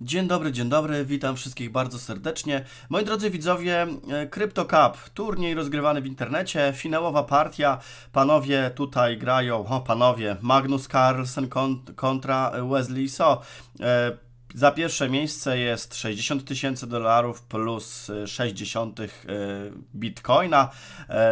Dzień dobry, dzień dobry, witam wszystkich bardzo serdecznie. Moi drodzy widzowie, e, Crypto Cup, turniej rozgrywany w internecie, finałowa partia. Panowie tutaj grają, o panowie, Magnus Carlsen kontra Wesley So. Za pierwsze miejsce jest 60 tysięcy dolarów plus 60 y, y, bitcoina,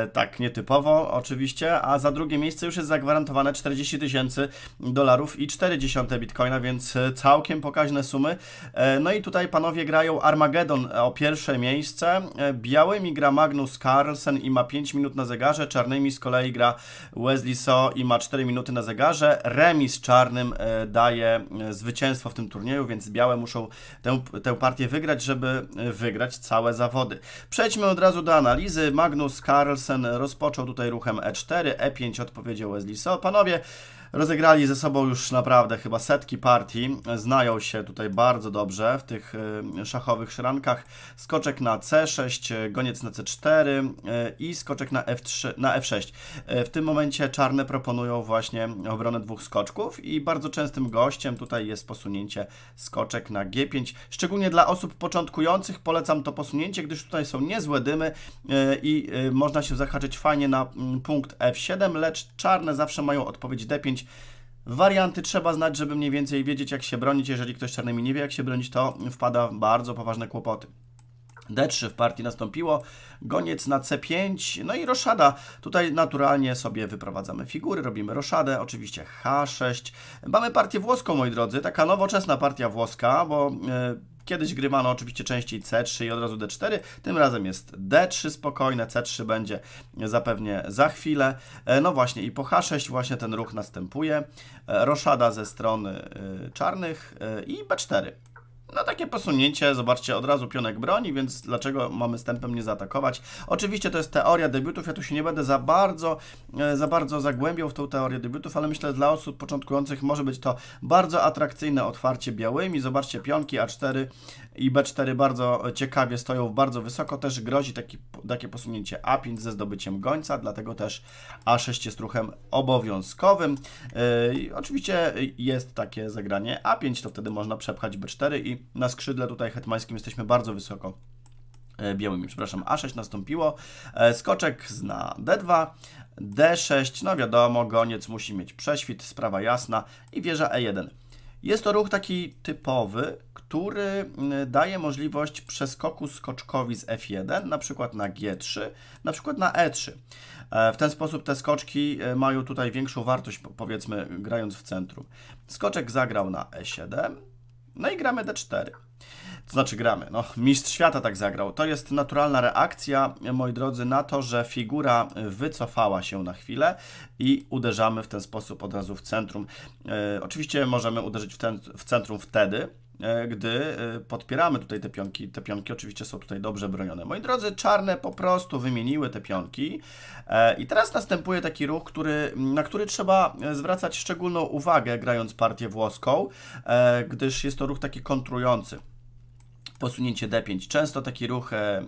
y, tak nietypowo oczywiście, a za drugie miejsce już jest zagwarantowane 40 tysięcy dolarów i 40 bitcoina, więc całkiem pokaźne sumy. E, no i tutaj panowie grają Armageddon e, o pierwsze miejsce, e, białymi gra Magnus Carlsen i ma 5 minut na zegarze, czarnymi z kolei gra Wesley So i ma 4 minuty na zegarze, remis czarnym daje zwycięstwo w tym turnieju, więc białe muszą tę, tę partię wygrać, żeby e, wygrać całe zawody. Przejdźmy od razu do analizy. Magnus Carlsen rozpoczął tutaj ruchem E4, E5 odpowiedział Wesley So. Panowie, Rozegrali ze sobą już naprawdę chyba setki partii, znają się tutaj bardzo dobrze w tych y, szachowych szrankach. Skoczek na C6, goniec na C4 y, i skoczek na, F3, na F6. Y, w tym momencie czarne proponują właśnie obronę dwóch skoczków i bardzo częstym gościem tutaj jest posunięcie skoczek na G5. Szczególnie dla osób początkujących polecam to posunięcie, gdyż tutaj są niezłe dymy i można się zahaczyć fajnie na mm, punkt F7, lecz czarne zawsze mają odpowiedź D5, Warianty trzeba znać, żeby mniej więcej wiedzieć, jak się bronić. Jeżeli ktoś czarnymi nie wie, jak się bronić, to wpada w bardzo poważne kłopoty. D3 w partii nastąpiło, goniec na C5, no i roszada. Tutaj naturalnie sobie wyprowadzamy figury, robimy roszadę, oczywiście H6. Mamy partię włoską, moi drodzy, taka nowoczesna partia włoska, bo e, Kiedyś grywano oczywiście częściej C3 i od razu D4, tym razem jest D3 spokojne, C3 będzie zapewnie za chwilę. E, no właśnie i po H6 właśnie ten ruch następuje. E, Roszada ze strony y, czarnych y, i B4 na no, takie posunięcie, zobaczcie, od razu pionek broni, więc dlaczego mamy stępem nie zaatakować? Oczywiście to jest teoria debiutów, ja tu się nie będę za bardzo, e, za bardzo zagłębiał w tą teorię debiutów, ale myślę, że dla osób początkujących może być to bardzo atrakcyjne otwarcie białymi. Zobaczcie, pionki A4 i B4 bardzo ciekawie stoją bardzo wysoko, też grozi taki, takie posunięcie A5 ze zdobyciem gońca, dlatego też A6 jest ruchem obowiązkowym. Yy, oczywiście jest takie zagranie A5, to wtedy można przepchać B4 i na skrzydle tutaj hetmańskim jesteśmy bardzo wysoko e, białymi, przepraszam, A6 nastąpiło, e, skoczek zna D2, D6, no wiadomo, goniec musi mieć prześwit, sprawa jasna i wieża E1. Jest to ruch taki typowy, który mm, daje możliwość przeskoku skoczkowi z F1, na przykład na G3, na przykład na E3. E, w ten sposób te skoczki mają tutaj większą wartość, powiedzmy, grając w centrum. Skoczek zagrał na E7, no i gramy D4. To znaczy gramy, no mistrz świata tak zagrał. To jest naturalna reakcja, moi drodzy, na to, że figura wycofała się na chwilę i uderzamy w ten sposób od razu w centrum. E, oczywiście możemy uderzyć w, ten, w centrum wtedy, E, gdy e, podpieramy tutaj te pionki. Te pionki oczywiście są tutaj dobrze bronione. Moi drodzy, czarne po prostu wymieniły te pionki e, i teraz następuje taki ruch, który, na który trzeba zwracać szczególną uwagę grając partię włoską, gdyż jest to ruch taki kontrujący posunięcie D5. Często taki ruchy e,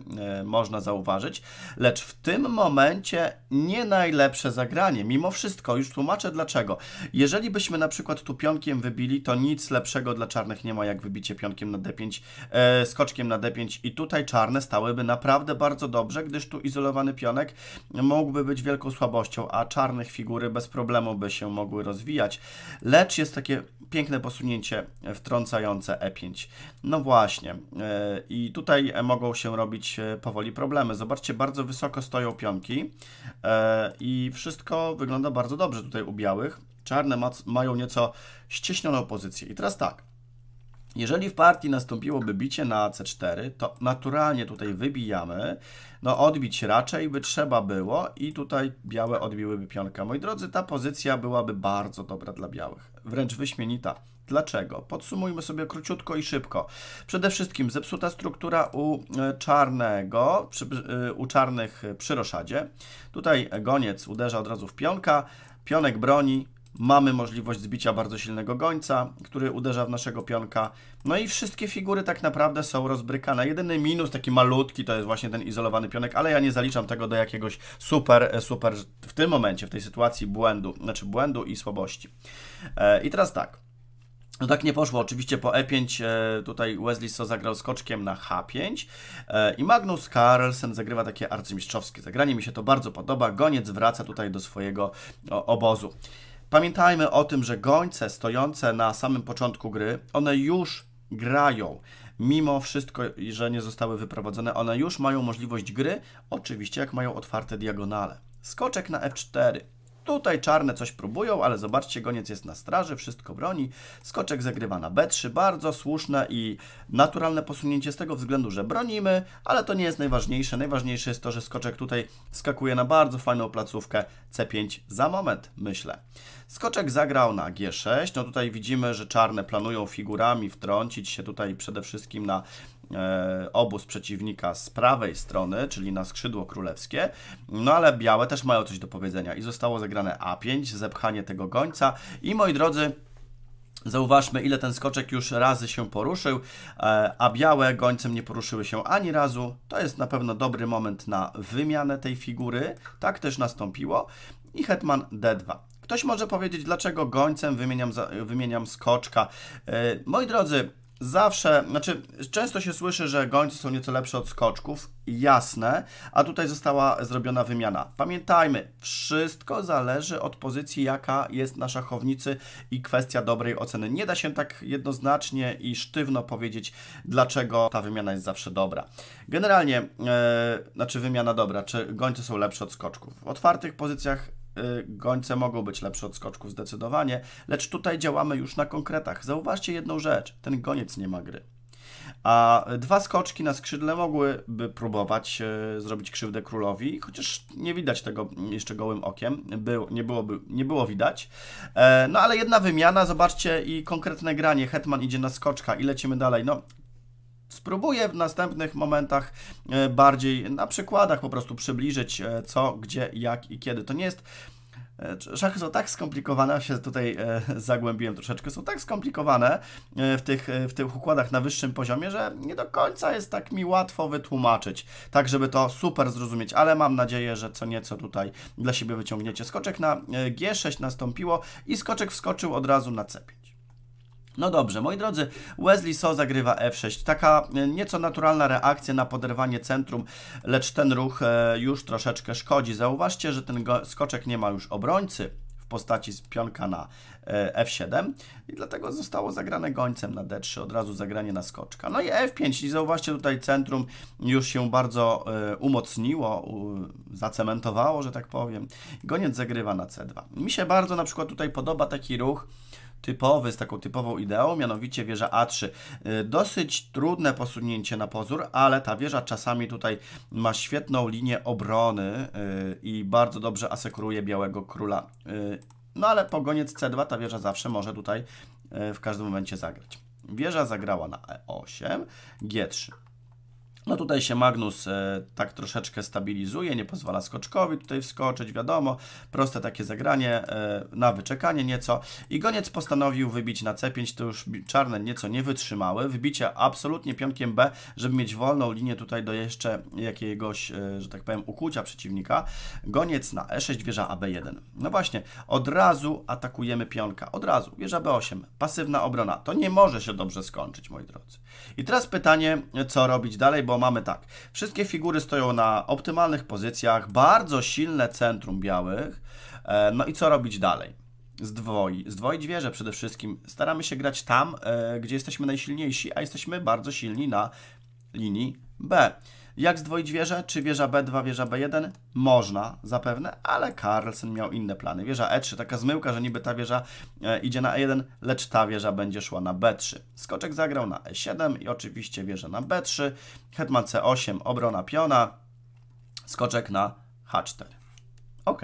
można zauważyć, lecz w tym momencie nie najlepsze zagranie. Mimo wszystko, już tłumaczę dlaczego. Jeżeli byśmy na przykład tu pionkiem wybili, to nic lepszego dla czarnych nie ma jak wybicie pionkiem na D5, e, skoczkiem na D5 i tutaj czarne stałyby naprawdę bardzo dobrze, gdyż tu izolowany pionek mógłby być wielką słabością, a czarnych figury bez problemu by się mogły rozwijać. Lecz jest takie piękne posunięcie wtrącające E5. No właśnie, e, E, I tutaj mogą się robić e, powoli problemy. Zobaczcie, bardzo wysoko stoją pionki e, i wszystko wygląda bardzo dobrze tutaj u białych. Czarne ma, mają nieco ścieśnioną pozycję. I teraz tak, jeżeli w partii nastąpiłoby bicie na C4, to naturalnie tutaj wybijamy. No odbić raczej by trzeba było i tutaj białe odbiłyby pionka. Moi drodzy, ta pozycja byłaby bardzo dobra dla białych, wręcz wyśmienita. Dlaczego? Podsumujmy sobie króciutko i szybko. Przede wszystkim zepsuta struktura u e, czarnego, przy, e, u czarnych e, przy roszadzie. Tutaj goniec uderza od razu w pionka, pionek broni, mamy możliwość zbicia bardzo silnego gońca, który uderza w naszego pionka. No i wszystkie figury tak naprawdę są rozbrykane. Jedyny minus, taki malutki, to jest właśnie ten izolowany pionek, ale ja nie zaliczam tego do jakiegoś super, super w tym momencie, w tej sytuacji błędu, znaczy błędu i słabości. I teraz tak. No tak nie poszło, oczywiście po E5 e, tutaj Wesley So zagrał skoczkiem na H5 e, i Magnus Carlsen zagrywa takie arcymistrzowskie zagranie, mi się to bardzo podoba, goniec wraca tutaj do swojego obozu. Pamiętajmy o tym, że gońce stojące na samym początku gry, one już grają. Mimo wszystko, że nie zostały wyprowadzone, one już mają możliwość gry, oczywiście jak mają otwarte diagonale. Skoczek na F4, Tutaj czarne coś próbują, ale zobaczcie, goniec jest na straży, wszystko broni. Skoczek zagrywa na B3, bardzo słuszne i naturalne posunięcie z tego względu, że bronimy, ale to nie jest najważniejsze. Najważniejsze jest to, że skoczek tutaj skakuje na bardzo fajną placówkę C5 za moment, myślę. Skoczek zagrał na G6, no tutaj widzimy, że czarne planują figurami wtrącić się tutaj przede wszystkim na E, obóz przeciwnika z prawej strony, czyli na skrzydło królewskie, no ale białe też mają coś do powiedzenia i zostało zagrane A5, zepchanie tego gońca i moi drodzy, Zauważmy, ile ten skoczek już razy się poruszył, e, a białe gońcem nie poruszyły się ani razu. To jest na pewno dobry moment na wymianę tej figury. Tak też nastąpiło. I hetman D2. Ktoś może powiedzieć, dlaczego gońcem wymieniam, wymieniam skoczka. E, moi drodzy, zawsze, znaczy często się słyszy, że gońcy są nieco lepsze od skoczków, jasne, a tutaj została zrobiona wymiana. Pamiętajmy, wszystko zależy od pozycji, jaka jest na szachownicy i kwestia dobrej oceny. Nie da się tak jednoznacznie i sztywno powiedzieć, dlaczego ta wymiana jest zawsze dobra. Generalnie, yy, znaczy wymiana dobra, czy gońcy są lepsze od skoczków. W otwartych pozycjach Y, gońce mogą być lepsze od skoczków zdecydowanie, lecz tutaj działamy już na konkretach. Zauważcie jedną rzecz, ten goniec nie ma gry. A dwa skoczki na skrzydle mogłyby próbować y, zrobić krzywdę królowi, chociaż nie widać tego jeszcze gołym okiem, Był, nie, byłoby, nie było widać. E, no ale jedna wymiana, zobaczcie i konkretne granie, hetman idzie na skoczka i lecimy dalej. No spróbuję w następnych momentach e, bardziej na przykładach po prostu przybliżyć e, co, gdzie, jak i kiedy. To nie jest e, Szachy są tak skomplikowane, się tutaj zagłębiłem troszeczkę, są tak skomplikowane w tych, w tych układach na wyższym poziomie, że nie do końca jest tak mi łatwo wytłumaczyć, tak żeby to super zrozumieć, ale mam nadzieję, że co nieco tutaj dla siebie wyciągniecie. Skoczek na G6 nastąpiło i skoczek wskoczył od razu na cepie. No dobrze, moi drodzy, Wesley So zagrywa F6. Taka e, nieco naturalna reakcja na poderwanie centrum, lecz ten ruch e, już troszeczkę szkodzi. Zauważcie, że ten skoczek nie ma już obrońcy w postaci pionka na e, F7 i dlatego zostało zagrane gońcem na D3, od razu zagranie na skoczka. No i F5 i zauważcie tutaj centrum już się bardzo umocniło, zacementowało, że tak powiem. Goniec zagrywa na C2. Mi się bardzo na przykład tutaj podoba taki ruch, typowy, z taką typową ideą, mianowicie wieża A3. Y, dosyć trudne posunięcie na pozór, ale ta wieża czasami tutaj ma świetną linię obrony y, i bardzo dobrze asekuruje białego króla. Y, no ale pogoniec C2 ta wieża zawsze może tutaj w każdym momencie zagrać. Wieża zagrała na E8, G3. No tutaj się Magnus e, tak troszeczkę stabilizuje, nie pozwala skoczkowi tutaj wskoczyć, wiadomo, proste takie zagranie e, na wyczekanie nieco i goniec postanowił wybić na C5, to już czarne nieco nie wytrzymały, wybicie absolutnie pionkiem B, żeby mieć wolną linię tutaj do jeszcze jakiegoś, e, że tak powiem, ukłucia przeciwnika, goniec na E6, wieża AB1. No właśnie, od razu atakujemy pionka, od razu, wieża B8, pasywna obrona, to nie może się dobrze skończyć, moi drodzy. I teraz pytanie, co robić dalej, bo bo mamy tak. Wszystkie figury stoją na optymalnych pozycjach, bardzo silne centrum białych. E, no i co robić dalej? zdwoi, zdwoić wieże przede wszystkim. Staramy się grać tam, e, gdzie jesteśmy najsilniejsi, a jesteśmy bardzo silni na linii B. Jak zdwoić wieżę? Czy wieża B2, wieża B1? Można zapewne, ale Carlsen miał inne plany. Wieża E3, taka zmyłka, że niby ta wieża e, idzie na E1, lecz ta wieża będzie szła na B3. Skoczek zagrał na E7 i oczywiście wieża na B3. Hetman C8, obrona piona, skoczek na H4. Ok,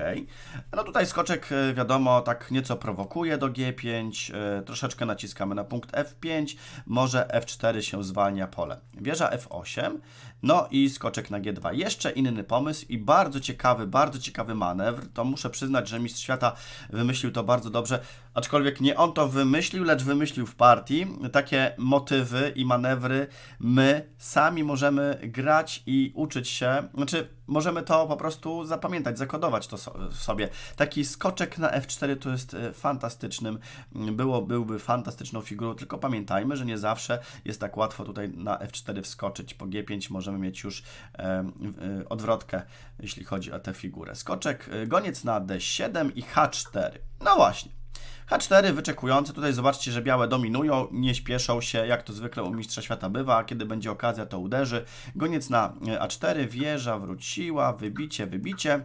No tutaj skoczek, e, wiadomo, tak nieco prowokuje do G5, e, troszeczkę naciskamy na punkt F5, może F4 się zwalnia pole. Wieża F8, no i skoczek na G2. Jeszcze inny pomysł i bardzo ciekawy, bardzo ciekawy manewr. To muszę przyznać, że mistrz świata wymyślił to bardzo dobrze, aczkolwiek nie on to wymyślił, lecz wymyślił w partii. Takie motywy i manewry my sami możemy grać i uczyć się, znaczy możemy to po prostu zapamiętać, zakodować to sobie. Taki skoczek na F4 to jest e, fantastycznym, mm, było, byłby fantastyczną figurą, tylko pamiętajmy, że nie zawsze jest tak łatwo tutaj na F4 wskoczyć. Po G5 może możemy mieć już e, e, odwrotkę, jeśli chodzi o tę figurę. Skoczek, e, goniec na D7 i H4. No właśnie. H4 wyczekujący, tutaj zobaczcie, że białe dominują, nie śpieszą się, jak to zwykle u Mistrza Świata bywa, kiedy będzie okazja to uderzy. Goniec na A4, wieża wróciła, wybicie, wybicie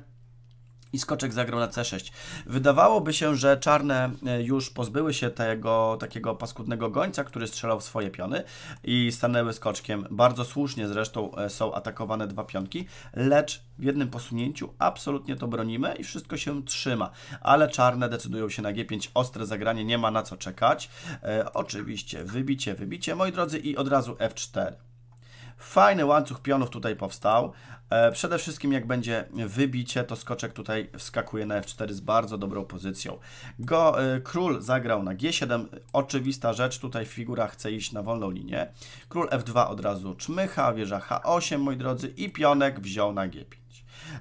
i skoczek zagrał na C6. Wydawałoby się, że czarne e, już pozbyły się tego takiego paskudnego gońca, który strzelał w swoje piony i stanęły skoczkiem. Bardzo słusznie zresztą e, są atakowane dwa pionki, lecz w jednym posunięciu absolutnie to bronimy i wszystko się trzyma. Ale czarne decydują się na G5, ostre zagranie, nie ma na co czekać. E, oczywiście wybicie, wybicie, moi drodzy i od razu F4. Fajny łańcuch pionów tutaj powstał. E, przede wszystkim jak będzie wybicie, to skoczek tutaj wskakuje na F4 z bardzo dobrą pozycją. Go, e, król zagrał na G7, oczywista rzecz, tutaj figura chce iść na wolną linię. Król F2 od razu czmycha, wieża H8, moi drodzy, i pionek wziął na G5.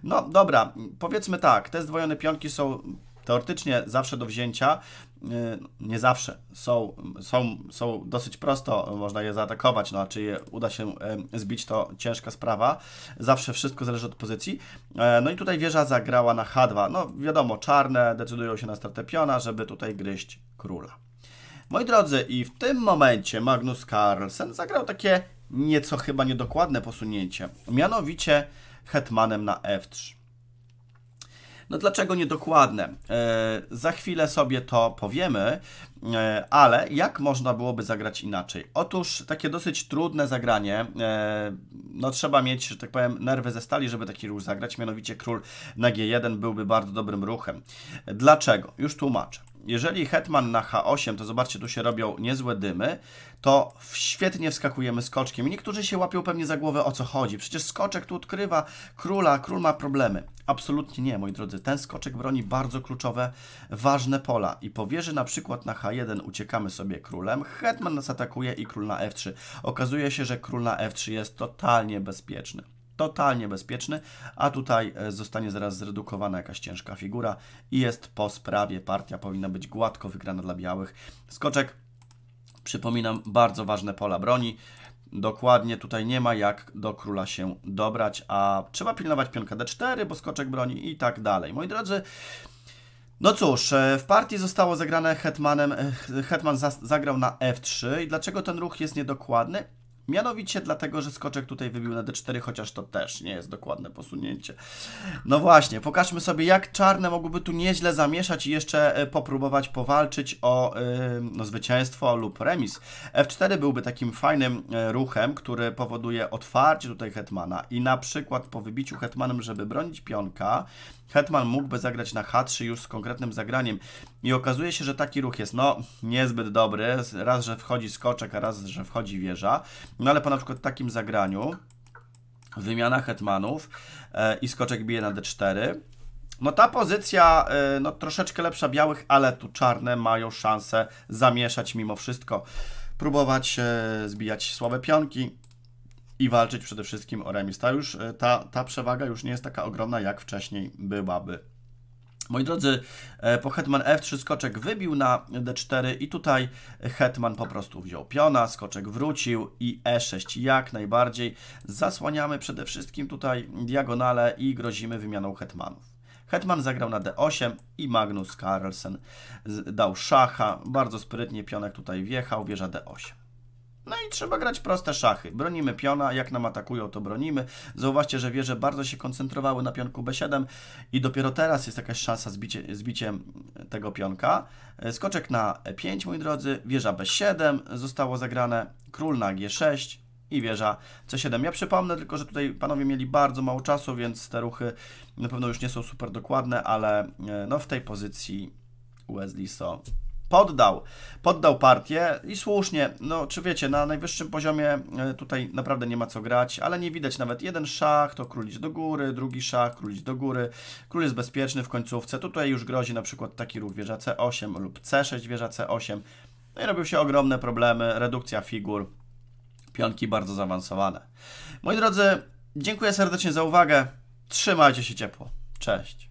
No dobra, powiedzmy tak, te zdwojone pionki są Teoretycznie zawsze do wzięcia, y, nie zawsze, są, są, są dosyć prosto, można je zaatakować, no czy je uda się y, zbić, to ciężka sprawa. Zawsze wszystko zależy od pozycji. E, no i tutaj wieża zagrała na H2. No wiadomo, czarne decydują się na stratę piona, żeby tutaj gryźć króla. Moi drodzy, i w tym momencie Magnus Carlsen zagrał takie nieco chyba niedokładne posunięcie, mianowicie hetmanem na F3. No dlaczego niedokładne? E, za chwilę sobie to powiemy, e, ale jak można byłoby zagrać inaczej? Otóż takie dosyć trudne zagranie, e, no trzeba mieć, że tak powiem, nerwy ze stali, żeby taki ruch zagrać, mianowicie król na G1 byłby bardzo dobrym ruchem. Dlaczego? Już tłumaczę jeżeli Hetman na H8, to zobaczcie, tu się robią niezłe dymy, to świetnie wskakujemy skoczkiem. I niektórzy się łapią pewnie za głowę, o co chodzi. Przecież skoczek tu odkrywa króla, król ma problemy. Absolutnie nie, moi drodzy. Ten skoczek broni bardzo kluczowe, ważne pola. I wieży na przykład na H1 uciekamy sobie królem, Hetman nas atakuje i król na F3. Okazuje się, że król na F3 jest totalnie bezpieczny totalnie bezpieczny, a tutaj e, zostanie zaraz zredukowana jakaś ciężka figura i jest po sprawie. Partia powinna być gładko wygrana dla białych. Skoczek, przypominam, bardzo ważne pola broni. Dokładnie tutaj nie ma jak do króla się dobrać, a trzeba pilnować pionka d4, bo skoczek broni i tak dalej. Moi drodzy, no cóż, e, w partii zostało zagrane hetmanem, e, hetman zagrał na f3 i dlaczego ten ruch jest niedokładny? Mianowicie dlatego, że skoczek tutaj wybił na d4, chociaż to też nie jest dokładne posunięcie. No właśnie, pokażmy sobie jak czarne mogłyby tu nieźle zamieszać i jeszcze e, popróbować powalczyć o no, zwycięstwo lub remis. f4 byłby takim fajnym e, ruchem, który powoduje otwarcie tutaj hetmana i na przykład po wybiciu hetmanem, żeby bronić pionka, hetman mógłby zagrać na h3 już z konkretnym zagraniem i okazuje się, że taki ruch jest no niezbyt dobry, raz, że wchodzi skoczek, a raz, że wchodzi wieża. No ale po na przykład takim zagraniu, wymiana hetmanów e, i skoczek bije na d4, no ta pozycja, e, no troszeczkę lepsza białych, ale tu czarne mają szansę zamieszać mimo wszystko. Próbować e, zbijać słabe pionki, i walczyć przede wszystkim o remis. Ta, już, e, ta, ta przewaga już nie jest taka ogromna, jak wcześniej byłaby. Moi drodzy, e, po hetman f3 skoczek wybił na d4 i tutaj hetman po prostu wziął piona, skoczek wrócił i e6 jak najbardziej. Zasłaniamy przede wszystkim tutaj diagonale i grozimy wymianą hetmanów. Hetman zagrał na d8 i Magnus Carlsen dał szacha. Bardzo sprytnie pionek tutaj wjechał, wieża d8. No i trzeba grać proste szachy. Bronimy piona, jak nam atakują, to bronimy. Zauważcie, że wieże bardzo się koncentrowały na pionku B7 i dopiero teraz jest jakaś szansa zbicie, zbiciem tego pionka. E, skoczek na E5, moi drodzy, wieża B7 zostało zagrane, król na G6 i wieża C7. Ja przypomnę tylko, że tutaj panowie mieli bardzo mało czasu, więc te ruchy na pewno już nie są super dokładne, ale e, no, w tej pozycji Wesley So poddał, poddał partię i słusznie, no czy wiecie, na najwyższym poziomie e, tutaj naprawdę nie ma co grać, ale nie widać nawet jeden szach, to królić do góry, drugi szach, królić do góry, król jest bezpieczny w końcówce, tutaj już grozi na przykład taki ruch wieża C8 lub C6 wieża C8, no i robią się ogromne problemy, redukcja figur, pionki bardzo zaawansowane. Moi drodzy, dziękuję serdecznie za uwagę, trzymajcie się ciepło, cześć.